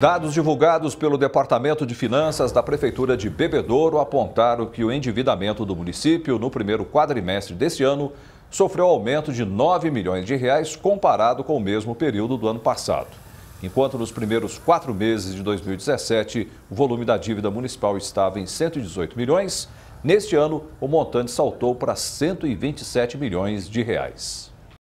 Dados divulgados pelo Departamento de Finanças da Prefeitura de Bebedouro apontaram que o endividamento do município no primeiro quadrimestre deste ano sofreu aumento de 9 milhões de reais comparado com o mesmo período do ano passado. Enquanto nos primeiros quatro meses de 2017 o volume da dívida municipal estava em 118 milhões, neste ano o montante saltou para 127 milhões de reais.